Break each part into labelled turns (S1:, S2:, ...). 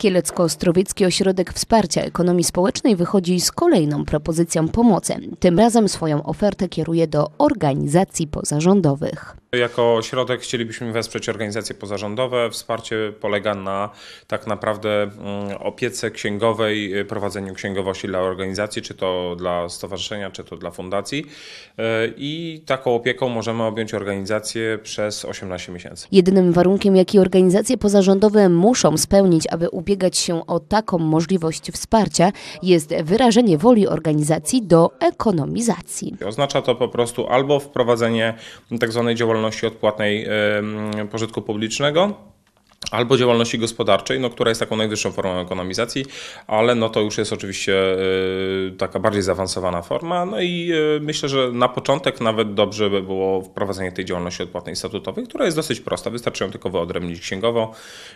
S1: Kielecko-Ostrowiecki Ośrodek Wsparcia Ekonomii Społecznej wychodzi z kolejną propozycją pomocy. Tym razem swoją ofertę kieruje do organizacji pozarządowych.
S2: Jako ośrodek chcielibyśmy wesprzeć organizacje pozarządowe. Wsparcie polega na tak naprawdę mm, opiece księgowej, y, prowadzeniu księgowości dla organizacji, czy to dla stowarzyszenia, czy to dla fundacji. Y, I taką opieką możemy objąć organizację przez 18 miesięcy.
S1: Jedynym warunkiem, jaki organizacje pozarządowe muszą spełnić, aby ubiegać ubiegać się o taką możliwość wsparcia jest wyrażenie woli organizacji do ekonomizacji.
S2: Oznacza to po prostu albo wprowadzenie tzw. Tak działalności odpłatnej pożytku publicznego, albo działalności gospodarczej, no, która jest taką najwyższą formą ekonomizacji, ale no, to już jest oczywiście y, taka bardziej zaawansowana forma. No i y, myślę, że na początek nawet dobrze by było wprowadzenie tej działalności odpłatnej statutowej, która jest dosyć prosta. Wystarczy ją tylko wyodrębnić księgowo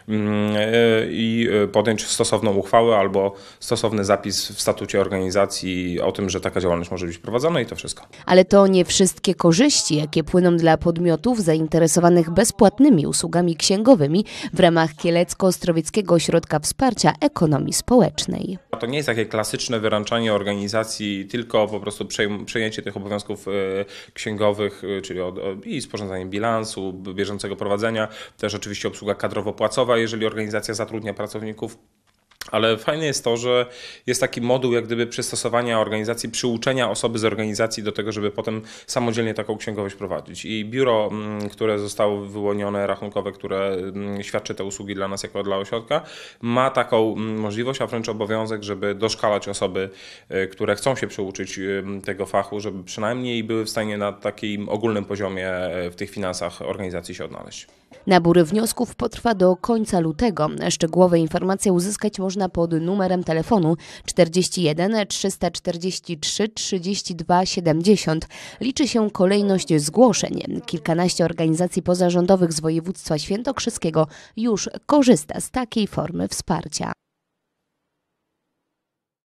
S2: mm, y, i podjąć stosowną uchwałę albo stosowny zapis w statucie organizacji o tym, że taka działalność może być prowadzona i to wszystko.
S1: Ale to nie wszystkie korzyści, jakie płyną dla podmiotów zainteresowanych bezpłatnymi usługami księgowymi, w ramach Kielecko-Ostrowickiego Ośrodka Wsparcia Ekonomii Społecznej.
S2: To nie jest takie klasyczne wyręczanie organizacji tylko po prostu przejęcie tych obowiązków e, księgowych, e, czyli i sporządzanie bilansu, bieżącego prowadzenia, też oczywiście obsługa kadrowo-płacowa, jeżeli organizacja zatrudnia pracowników ale fajne jest to, że jest taki moduł jak gdyby przystosowania organizacji, przyuczenia osoby z organizacji do tego, żeby potem samodzielnie taką księgowość prowadzić. I biuro, mm, które zostało wyłonione, rachunkowe, które mm, świadczy te usługi dla nas jako dla ośrodka, ma taką mm, możliwość, a wręcz obowiązek, żeby doszkalać osoby, e, które chcą się przyuczyć e, tego fachu, żeby przynajmniej były w stanie na takim ogólnym poziomie e, w tych finansach organizacji się odnaleźć.
S1: Nabór wniosków potrwa do końca lutego. Szczegółowe informacje uzyskać można dostępna pod numerem telefonu 41 343 32 70. Liczy się kolejność zgłoszeń. Kilkanaście organizacji pozarządowych z województwa świętokrzyskiego już korzysta z takiej formy wsparcia.